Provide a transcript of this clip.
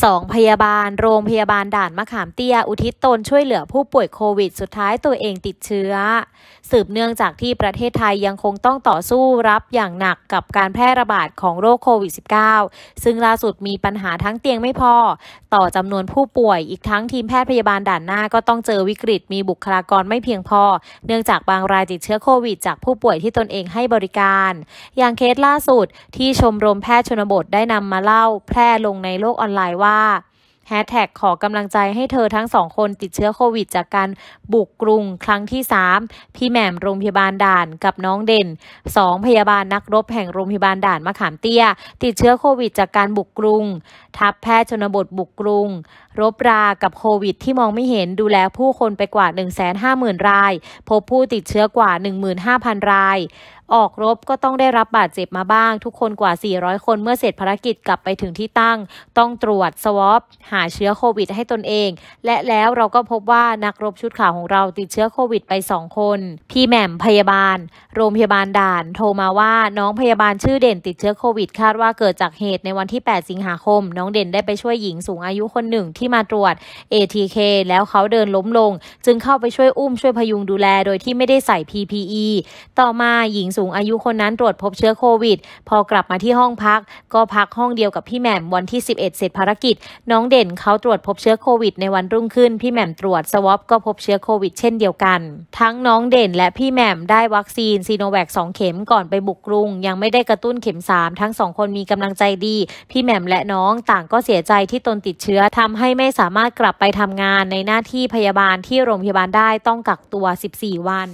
2. พยาบาลโรงพยาบาลด่านมะขามเตี้ย อุทิศตนช่วยเหลือผู้ป่วยโควิดสุดท้ายตัวเองติดเชื้อ สืบเนื่องจากที่ประเทศไทยยังคงต้องต่อสู้รับอย่างหนักกับการแพร่ระบาดของโรคโควิด -19 ซึ่งล่าสุดมีปัญหาทั้งเตียงไม่พอ ต่อจำนวนผู้ป่วยอีกทั้งทีมแพทย์พยาบาลด่านหน้าก็ต้องเจอวิกฤตมีบุคลากรไม่เพียงพอ เนื่องจากบางรายติดเชื้อโควิด จากผู้ป่วยที่ตนเองให้บริการ อย่างเคสล่าสุดที่ชมรมแพทย์ชนบทได้นำมาเล่าแพร่ลงในโลกออนไลน์ว่าแฮชแท็กขอกำลังใจให้เธอทั้งสองคนติดเชื้อโควิด จากการบุกกรุง ครั้งที่3พี่แหม่มโรงพยาบาลด่านกับน้องเด่น 2 พยาบาลนักรบแห่งโรงพยาบาลด่านมะขามเตี้ย ติดเชื้อโควิด จากการบุกกรุง ทัพแพทย์ชนบทบุกกรุง รบรากับโควิด ที่มองไม่เห็นดูแลผู้คนไปกว่า 150,000 รายพบผู้ติดเชื้อกว่า15,000 รายออกรบก็ต้องได้รับบาดเจ็บมาบ้าง ทุกคนกว่า 400 คนเมื่อเสร็จภารกิจกลับไปถึงที่ตั้งต้องตรวจสวอปหาเชื้อโควิดให้ตนเอง และแล้วเราก็พบว่านักรบชุดขาวของเราติดเชื้อโควิดไป 2 คน พี่แหม่มพยาบาล โรงพยาบาลด่านโทรมาว่าน้องพยาบาลชื่อเด่นติดเชื้อโควิดคาดว่าเกิดจากเหตุในวันที่ 8 สิงหาคม น้องเด่นได้ไปช่วยหญิงสูงอายุคนหนึ่งที่มาตรวจ ATK แล้วเขาเดินล้มลง จึงเข้าไปช่วยอุ้มช่วยพยุงดูแลโดยที่ไม่ได้ใส่ PPE ต่อมาหญิงสูงสูงอายุคนนั้นตรวจพบเชื้อโควิด พอกลับมาที่ห้องพัก ก็พักห้องเดียวกับพี่แหม่มวันที่ 11 เสร็จภารกิจน้องเด่นเขาตรวจพบเชื้อโควิดในวันรุ่งขึ้นพี่แหม่มตรวจสวอปก็พบเชื้อโควิด เช่นเดียวกัน ทั้งน้องเด่นและพี่แหม่มได้วัคซีนซีโนแวคสองเข็มก่อนไปบุกกรุง ยังไม่ได้กระตุ้นเข็ม3ทั้งสองคนมีกำลังใจดี พี่แหม่มและน้องต่างก็เสียใจที่ตนติดเชื้อทำให้ไม่สามารถกลับไปทำงานในหน้าที่พยาบาลที่โรงพยาบาลได้ต้องกักตัว 14 วัน